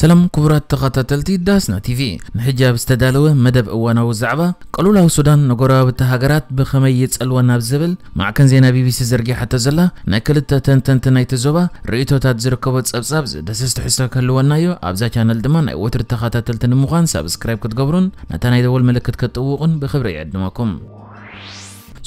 ሰላም ክቡራት ተኸታተልቲ ዳስና ቲቪ ንሕጃ ብዝተዳለወ መደብ እዋናዊ ዛዕባ ቀሉላዊ ሱዳን ንጎረባብቲ ሃገራት ብኸመይ የጸልዋ ናብ ዝብል ማዕከን ዜና ቢቢሲ ዘርጊሓቶ ዘላ ናይ ክልተ ተንተንቲ ናይቲ ዞባ ርእቶታት ዝርከቦ ጸብጻብ ዝደሰስ ትሕዝቶ ክህልወና እዩ ኣብዛ ቻነል ድማ ናይ ወትሪ ተኸታተልቲ ንምዃን ሳብስክራይብ ክትገብሩን ነታ ናይ ደወል ምልክት ከጥውቑን ብክብሪ ይዕድመኩም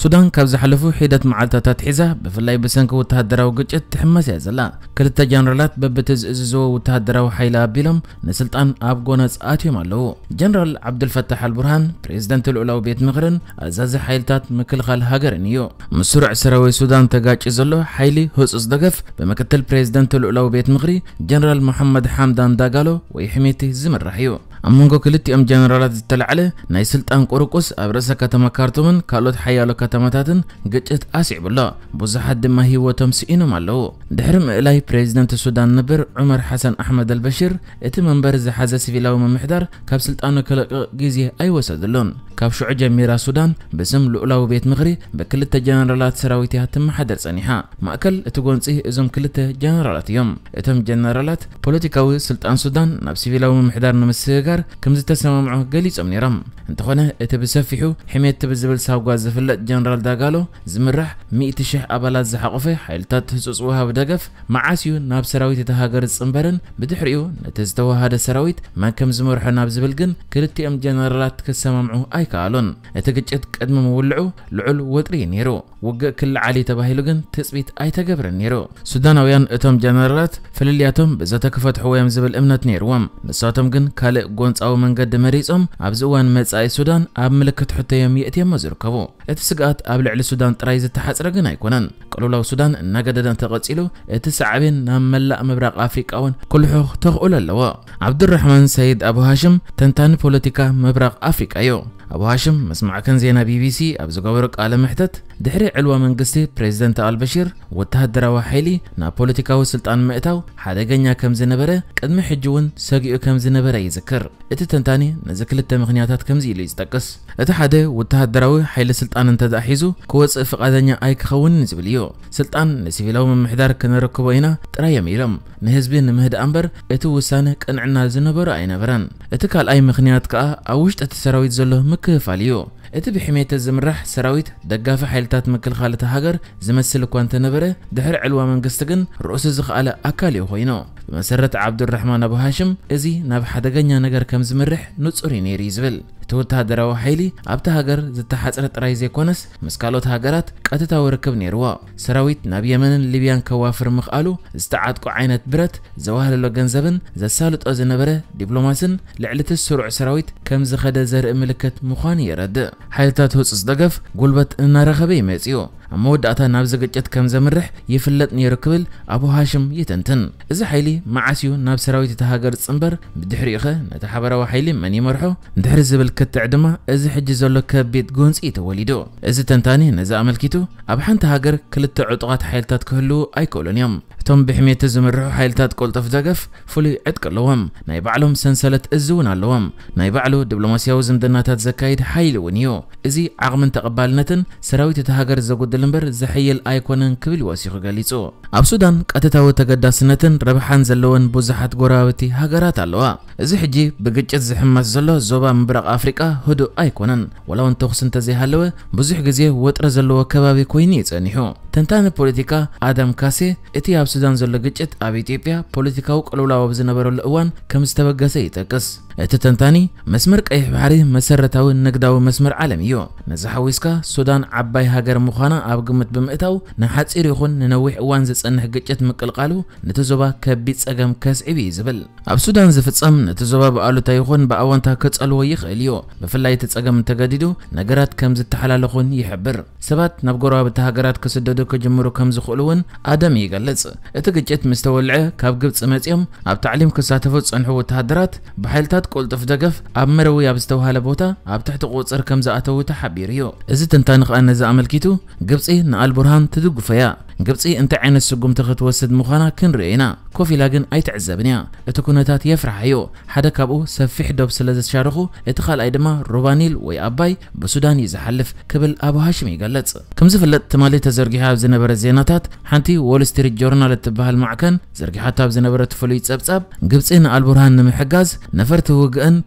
ሱዳን ካብ ዝሓለፉ ሒደት መዓልትታት ሒዛ ብፍላይ ብሰንኪ ወተሃደራዊ ግጭት ትሕመስ እያ ዘላ ክልተ ጀነራላት በብቲ ዝእዝዝዎ ወተሃደራዊ ሓይሊ ኣቢሎም ንስልጣን ኣብ ጎነፅ ኣትዮም ኣለዉ ጀነራል ዓብድልፈታሕ ኣልቡርሃን ፕሬዚደንት ልዑላዊ ቤት ምኽርን ኣዛዚ ሓይልታት ምክልኻል ሃገርን እዩ ምስ ስሩዕ ሰራዊት ሱዳን ተጋጭ ዘሎ ሓይሊ ህፁፅ ደገፍ ብምክትል ፕሬዚደንት ልዑላዊ ቤት ምኽሪ ጀነራል መሐመድ ሓምዳን ዳጋሎ ወይ ሕሜቲ ዝምራሕ እዩ አምንጎ ክልት የም ጀነራላት ዝተለዓለ ናይ ስልጣን ቁርቁስ ኣብ ርእሰ ከተማ ካርቱምን ካልኦት ሓያሎ ከተማታትን ግጭት ኣስዒቡሎ ብዙሓት ድማ ህይወቶም ስኢኖም ኣለዉ ድሕሪ ምእላይ ፕሬዚደንት ሱዳን ነብር ዑመር ሓሰን ኣሕመድ አልበሽር እቲ መንበር ዝሓዘ ሲቪላዊ ምምሕዳር ካብ ስልጣኑ ክለቅቕ ግዜ ኣይወሰድሉን ካብ ሽዑ ጀሚራ ሱዳን ብስም ልኡላዊ ቤት ምኽሪ ብክልተ ጀነራላት ሰራዊት እያ ትመሓደር ጸኒሓ ማእከል እቲ ጎንፂ እዞም ክልተ ጀነራላት እዮም እቶም ጀነራላት ፖለቲካዊ ስልጣን ሱዳን ናብ ሲቪላዊ ምምሕዳር ንምስግጋር ነገር ከም ዝተሰማምዑ ገሊፆም ነይሮም እንተኾነ እቲ ብሰፊሑ ሕሜት ትብል ዝብል ሳጓ ዝፍለጥ ጀነራል ዳጋሎ ዝምራሕ 100,000 ኣባላት ዝሓቆፈ ሓይልታት ህፁፅ ውሃብ ደገፍ መዓስዩ ናብ ሰራዊት እቲ ሃገር ዝፅንበርን ብድሕሪኡ ነቲ ዝተዋሃደ ሰራዊት መን ከም ዝመርሖ ናብ ዝብል ግን ክልቲኦም ጀነራላት ክሰማምዑ ኣይከኣሉን እቲ ግጭት ቅድሚ ምውልዑ ልዑል ወጥሪ ነይሩ ውግእ ክልዓሊ ተባሂሉ ግን ትፅቢት ኣይተገብረን ነይሩ ሱዳናውያን እቶም ጀነራላት ፍልልያቶም ብዘተክፈትሕዎ እዮም ዝብል እምነት ነይርዎም ንሳቶም ግን ካልእ كون أو من قد مريضهم أبزوان متساي السودان أب ملكة حتى يوم يأتي مزركبو اتسقات قبل على السودان ترايز تحت رجنا يكونن قالوا لو السودان نجددن اتسعبين نام ملا مبرق أفريقيا ون كل حق تقول اللواء عبد الرحمن سيد أبو هاشم تنتان بوليتيكا مبرق أفريقيا ኣቦ ሃሽም ምስ ማዕከን ዜና ቢቢሲ ኣብ ዝገበሮ ቃለ ምሕተት ድሕሪ ዕልዋ መንግስቲ ፕሬዚደንት ኣልበሺር ወተሃደራዊ ሓይሊ ናብ ፖለቲካዊ ስልጣን ምእታው ሓደገኛ ከም ዝነበረ ቅድሚ ሕጂ እውን ሰጊኡ ከም ዝነበረ ይዝክር እቲ ተንታኒ ነዚ ክልተ ምክንያታት ከምዚ ኢሉ ይዝጠቅስ እቲ ሓደ ወተሃደራዊ ሓይሊ ስልጣን እንተዝኣሒዙ ክወፅእ ፍቓደኛ ኣይክኸውንን ዝብል እዩ ስልጣን ንሲቪላዊ ምምሕዳር ክንረክቦ ኢና ጥራይ እዮም ኢሎም ንህዝቢ ንምህዳእ እምበር እቲ ውሳነ ቅንዕና ዝነበሩ ኣይነበረን እቲ ካልኣይ ምክንያት ከዓ ኣብ ውሽጢ እቲ ሰራዊት ዘሎ ምክ ክህፋልእዩ እቲ ብሕሜተ ዝምራሕ ሰራዊት ደጋፊ ሓይልታት ምክልኻል እቲ ሃገር ዝመስል እኳ እንተነበረ ድሕሪ ዕልዋ መንግስቲ ግን ርእሱ ዝኽኣለ ኣካል እዩ ኮይኑ ብመሰረት ዓብዱራሕማን ኣቡ ሃሽም እዚ ናብ ሓደገኛ ነገር ከም ዝምርሕ ንጹር እዩ ነይሩ እዩ ዝብል تود هاجر او حيلي ابت هاجر زت حصرت رايزي كونس مسكالوت هاجرات قتتا وركب نيروا سراويت ناب يمن ليبيان كوافر مخالو استعادكو عينت برت زواهل لو غنزبن زسالوت از نبره دبلوماسن لعلت السرع سراويت كم زخده زر ملكت مخاني يرد حيلتا توص دغف قلبت ان رخبي مزيو መወዳእታ ናብ ዘገጨት ከም ዘምርሕ ይፍለጥ ነይሩ ክብል ኣቡ ሃሽም ይትንትን እዚ ሓይሊ መዓስዩ ናብ ሰራዊት እቲ ሃገር ፅምበር ብድሕሪኡ ኸ ነቲ ሓበራዊ ሓይሊ መን ይመርሖ ድሕሪ ዝብል ክትዕ ድማ እዚ ሕጂ ዘሎ ከቢድ ጎንፂ ተወሊዱ እዚ ተንታኒ ነዚ ኣመልኪቱ ኣብ ሓንቲ ሃገር ክልተ ዕጡቓት ሓይልታት ክህልዉ ኣይክእሉን እዮም እቶም ብሕሜቲ ዝምርሑ ሓይልታት ቆልጠፍ ደገፍ ፍሉይ ዕጥቂ ኣለዎም ናይ ባዕሎም ሰንሰለት እዝ እውን ኣለዎም ናይ ባዕሉ ዲፕሎማስያዊ ዝምድናታት ዘካይድ ሓይሊ እውን እዩ እዚ ዓቕምን ተቐባልነትን ሰራዊት እቲ ሃገር ዘጉድለ ምርምር ዘሕይል ኣይኮነን ክብል ወሲኹ ገሊጹ ኣብ ሱዳን ቀጥታዊ ተገዳስነትን ረብሓን ዘለወን ብዙሓት ጎራብቲ ሃገራት ኣለዋ እዚ ሕጂ ብግጭት ዝሕመስ ዘሎ ዞባ ምብራቅ ኣፍሪቃ ህዱእ ኣይኮነን ወላ እውን ተኹስ እንተዘይሃለወ ብዙሕ ግዜ ወጥረ ዘለዎ ከባቢ ኮይኑ ይጸኒሑ ተንታኒ ፖለቲካ ኣዳም ካሴ እቲ ኣብ ሱዳን ዘሎ ግጭት ኣብ ኢትዮጵያ ፖለቲካዊ ቅልውላው ኣብ ዝነበረሉ እዋን ከም ዝተበገሰ ይጠቅስ تتنتاني مسمر قيح بحري مسرتاو نقداو مسمر عالمي እዩ نزحويسكا ሱዳን ዓባይ ሃገር ምዃና ኣብ ግምት ብምእታው ንሓፂር ይኹን ንነዊሕ እዋን ዝጸንሕ ግጭት ምቅልቃሉ ነቲ ዞባ ከቢድ ጸገም ከስዕብ እዩ ዝብል ኣብ ሱዳን ዝፍጸም ነቲ ዞባ ብኣሉታ ይኹን ብኣወንታ ከጸልዎ ይኽእል እዩ ብፍላይ እቲ ጸገም እንተገዲዱ ነገራት ከም ዝተሓላለኹን ይሕብር ሰባት ናብ ጎረባብቲ ሃገራት ክስደዱ ክጅምሩ ከም ዝኽእሉ እውን ኣደም ይገልጽ እቲ ግጭት ምስ ተወልዐ ካብ ግብፂ መጺኦም ኣብ ታዕሊም ክሳተፉ ዝጸንሑ ወተሃደራት ብሓይልታት ساعات كل تفدقف اب مروي اب استوها لبوتا اب تحت قوصر كم زاتو تحبيريو ازي تنتانق ان ذا عملكيتو قبصي نال برهان تدق فيا قبصي انت عين السقم تخت وسد مخانا كن رينا كوفي لاجن اي تعزبنيا يا اتكونتات يفرح ايو حدا كابو سفيح دوب سلز شارخو اتخال ايدما روبانيل وي اباي بسودان يزحلف قبل ابو هاشم يغلص كم زفلت تمالي هاب بزنبر زيناتات حنتي وول ستريت جورنال تبهل معكن زرغيحات بزنبر تفلي ጸብጻብ ግብፅን ኣልቡርሃን نفرت ነፈርቲ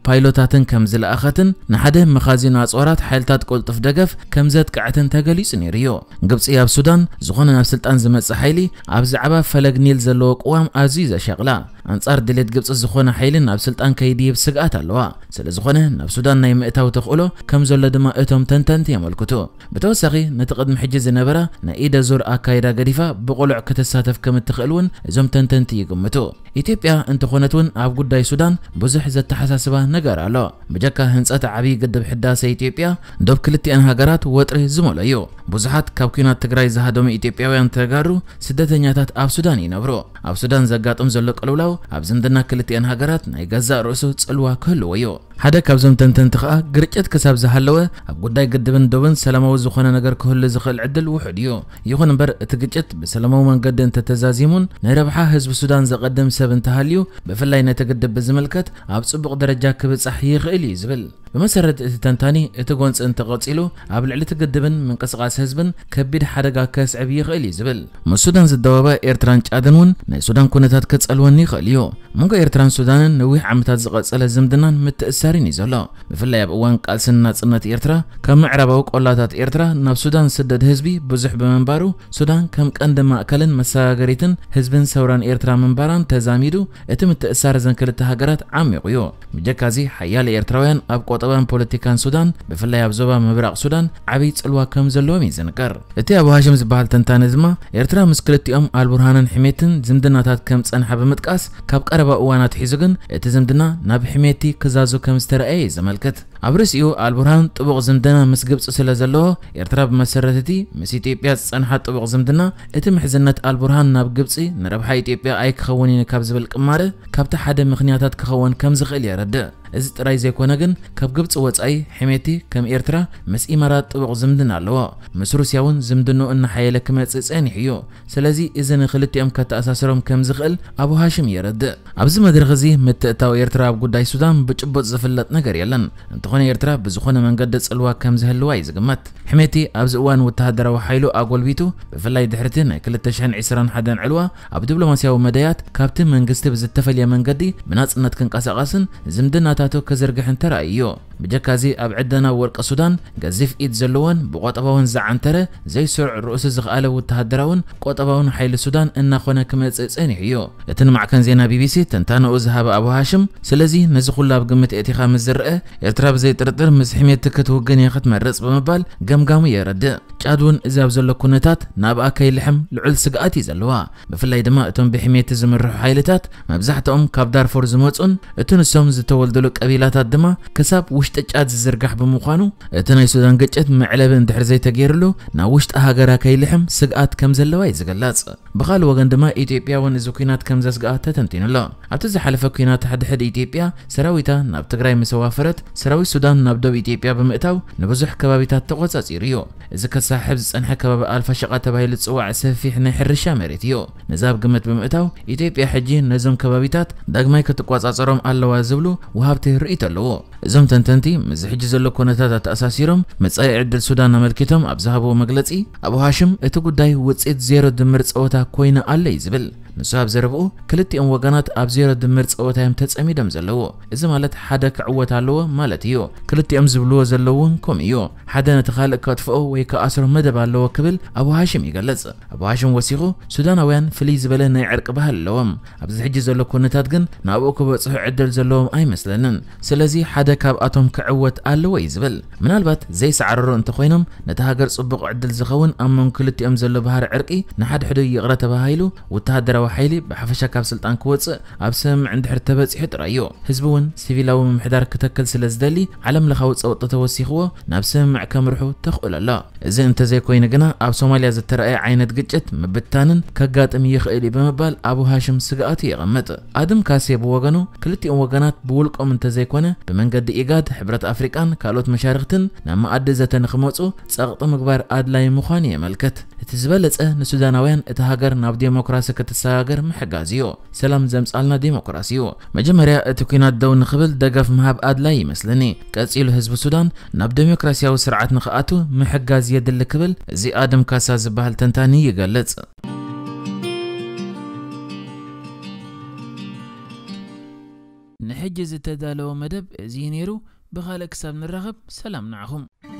بايلوتاتن كم زل ዝለኣኸትን نحده مخازن ኣፅዋራት ሓይልታት ቁልጡፍ ደገፍ كم زت ተገሊጹ ነይሩ نيريو ግብፂ ኣብ ሱዳን ዝኾነ نفس سلطان زمت سحيلي أبزعبا فلق نيل زلوك وام أزيز أشغلا أنصار دلت جبس الزخونة حيلنا بسلت أن كيدي بسقات اللواء سل الزخونة نفسودان نايم إتاو تقولو كم زل دما إتهم تنتنت يملكتو بتوسخي نتقدم حجز نبرة نايدا زور أكايدا قريفة بقلع كتساتف كم تخلون زم تنتنت يقمتو إثيوبيا أنت خونتون أب قداي سودان بزح زت حساسبة نجار الله بجكا هنسات عبي قد بحداس إثيوبيا دوب كلتي أن هجرات وتر زمول أيو بزحات كابكينات تجري زهدهم إثيوبيا وين تجارو سدة نياتات أب سودان ينبرو أب سودان زجات أم زلك الأولو ኣብ ዝምድና ክልቲአን ሃገራት ናይ ገዛእ ርእሱ ፅልዋ ክህልዎ እዩ هذا كابزم تنتن تخا قرقت كساب زهلوه اب قداي قدبن دوبن سلامو زخونه ነገር ክህሉ ዝኽእል ዕድል ውሑድ እዩ ይኹን እምበር እቲ ግጭት ብሰላማዊ መንገዲ እንተተዛዚሙን ንረብሓ ህዝቢ ሱዳን ዘቐድም ሰብ እንተሃልዩ ብፍላይ ነቲ ግድብ ብዝምልከት ኣብ ጽቡቕ ደረጃ ክብጻሕ ይኽእል እዩ ዝብል ብመሰረት እቲ ተንታኒ እቲ ጎንፅን ተቐጺሉ ኣብ ልዕሊ እቲ ግድብን ምንቅስቓስ ህዝብን ከቢድ ሓደጋ ከስዕብ ይኽእል እዩ ዝብል ምስ ሱዳን ዝደወበ ኤርትራን ጫድን እውን ናይ ሱዳን ኩነታት ከጸልወኒ ይኽእል እዩ መንጎ ኤርትራን ሱዳንን ነዊሕ ዓመታት ዝቐጸለ ዝምድናን ምትእስሳ سرینی زلا. بفله یا بوان کال سنت سنت ایرترا کم عربا و کالات ایرترا نب سودان سدد حزبی بزحب منبارو سودان کم کند مأکلن مساجریتن حزبن سوران ایرترا منباران تزامیدو اتم تأثیر زنکل تهجرت عمیقیو. مجکازی حیال ایرتراین اب قطعاً پلیتیکان سودان بفله یا بزبان مبرق سودان عبیت الواکم زلومی زنکر. اتی ابو هاشم زبال تنتان زما ایرترا مسکلتی ام عالبرهانن حمیتن زمدناتات کم سنحب متقاس کاب عربا وانات حیزگن اتزمدنا نب حمیتی کزازو کم ከም ዝተረአየ ዘመልክት ኣብ ርእሲኡ ኣልቡርሃን ጥቡቕ ዝምድና ምስ ግብፂ ስለ ዘለዎ ኤርትራ ብመሰረት እቲ ምስ ኢትዮጵያ ዝፀንሐት ጥቡቕ ዝምድና እቲ ምሕዝነት ኣልቡርሃን ናብ ግብፂ ንረብሓ ኢትዮጵያ ኣይክኸውን እዩ ካብ ዝብል ቅማር ካብቲ ሓደ ምክንያታት ክኸውን ከም ዝኽእል የረድእ از ترایزی کنن کاب جبت وضعی حمایتی کم ایرترا مس امارات و طبق علوا مس روسیاون زمدنو ان حیله از اسانی حیو سلزی ازن خلتی امکت اساسرم کم زغل ابو هاشم یارد عبز مدر غزی مت تا ایرتره بقدای سودان بچبط زفلت نگریالن انتخاب ایرترا بزخونه من قد سلوا کم زهل وای زگمت حمایتی ابز وان وتهدر وحیلو اقول بيتو بفلای دحرتن کل تشن عسران حدن علوا عبدالله مسیا و مدیات کابتن من علوه اب تفلی من كابتن منقسته بزتفل کن قدي مناصنت زمدن زمدنا መሰናታቶ ከዘርግሕን ተራእዩ ብጀካዚ ኣብ ዕደና ወርቀ ሱዳን ገዚፍ ኢድ ዘለዎን ብቆጠባውን ዝዓንተረ ዘይስርዕ ርእሱ ዝኽኣለ ወተሃደራውን ቆጠባውን ሓይሊ ሱዳን እናኾነ ክመፅእ ፀኒሕ እዩ እቲ ንማዕከን ዜና ቢቢሲ ተንታንኡ ዝሃበ ኣቡ ሃሽም ስለዚ ነዚ ኩሉ ኣብ ግምት ኤቲኻ ምስ ዝርአ ኤርትራ ብዘይጥርጥር ምስ ሕሜት ክትውግን እየ ክትመርፅ ብምባል ገምጋሙ የረድእ ጫድ እውን እዚ ኣብ ዘሎ ኩነታት ናብኣ ከይልሕም ልዑል ስግኣት እዩ ዘለዋ ብፍላይ ድማ እቶም ብሕሜት ዝምርሑ ሓይልታት መብዛሕትኦም ካብ ዳርፎር ዝመፁን እቲ ንሶም ዝተወልድሉ كله قبيلات الدماء كسب وشتجات الزرقاح بمقانو تناي سودان قجت معلبه اندحر زي تغيرلو نا وشت هاغرا كيلحم سقات كمزلواي زغلاص بقال وغن دما ايثيوبيا ون زكينات كمزسقات تنتينلا ابتز حلف كينات حد حد ايثيوبيا سراويتا ناب تግራይ مسوافرت سراوي السودان ناب دوب ايثيوبيا بمئتاو نبزح كبابيتات تقصصيريو اذا كساحب زنح كباب الف شقه تبايل صواع سفيح ناي حرشه مريتيو نزاب قمت بمئتاو ايثيوبيا حجين نزم كبابيتات دغماي كتقصصرم الله وازبلو وها ካብቲ ርኢት ኣለዎ እዞም ተንተንቲ ምዝ ሕጂ ዘሎ ኩነታት ተኣሳሲሮም መጻኢ ዕድል ሱዳን ኣመልኪቶም ኣብ ዝሃቦ መግለጺ ኣቡ ሃሽም እቲ ጉዳይ ውፅኢት ዜሮ ድምር ፀወታ ኮይኑ ኣለ እዩ ዝብል ንሱ ኣብ ዘረብኡ ክልቲኦም ወገናት ኣብ ዜሮ ድምር ፀወታ እዮም ተጸሚዶም ዘለዎ እዚ ማለት ሓደ ክዕወት ኣለዎ ማለት እዩ ክልቲኦም ዝብልዎ ዘለውን ከምኡ እዩ ሓደ ነቲ ካልእ ከጥፍኦ ወይ ከኣስሮ መደብ ኣለዎ ክብል ኣቡ ሃሽም ይገልጽ ኣቡ ሃሽም ወሲኹ ሱዳናውያን ፍልይ ዝበለ ናይ ዕርቂ ባህል ኣለዎም ኣብዚ ሕጂ ዘሎ ኩነታት ግን ናብኡ ክበፅሑ ዕድል ዘለዎም ኣይመስለንን ኣይኮይንን ስለዚ ሓደ ካብኣቶም ክዕወት ኣለዎ እዩ ዝብል ምናልባት ዘይሰዓረሩ እንተኮይኖም ነቲ ሃገር ፅቡቅ ዕድል ዝኸውን ኣብ ሞን ክልቲኦም ዘሎ ባህሪ ዕርቂ ንሓድሕዱ ይቕረ ተባሂሉ ወተሃደራዊ ሓይሊ ብሓፈሻ ካብ ስልጣን ክወፅእ ኣብ ስምምዕ እንድሕር ተበፂሑ ጥራይ እዩ ህዝቢ እውን ሲቪላዊ ምምሕዳር ክተክል ስለ ዝደሊ ዓለም ለኻዊ ፀውጢ ተወሲኽዎ ናብ ስምምዕ ከምርሑ ተኽእሉ ኣሎ እዚ እንተዘይኮይኑ ግና ኣብ ሶማልያ ዝተረኣየ ዓይነት ግጭት ምብታንን ከጋጥም ይኽእል እዩ ብምባል ኣቡ ሃሽም ስጋኣቱ ይቕምጥ ኣድም ካሴ ብወገኑ ክልቲኦም ወገናት ብውልቆም ምንተ ዘይኮነ ብመንገዲ ኢጋድ ሕብረት ኣፍሪቃን ካልኦት መሻርክትን ናብ መኣዲ ዘተንክመፁ ፀቕጢ ምግባር ኣድላይ ምዃኑ የመልክት እቲ ዝበለፀ ንሱዳናውያን እቲ ሃገር ናብ ዴሞክራሲ ክትሰጋገር ምሕጋዝ እዩ ሰላም ዘምፃልና ዴሞክራሲ እዩ መጀመርያ እቲ ኩናት ደው ንክብል ደገፍ ምሃብ ኣድላይ ይመስለኒ ቀፂሉ ህዝቢ ሱዳን ናብ ዴሞክራሲያዊ ስርዓት ንክኣቱ ምሕጋዝ የድሊ ክብል እዚ ኣድም ካሳ ዝበሃል ተንታኒ ይገልጽ حجز تدالو مدب زينيرو بخالك سبن الرغب سلام نعهم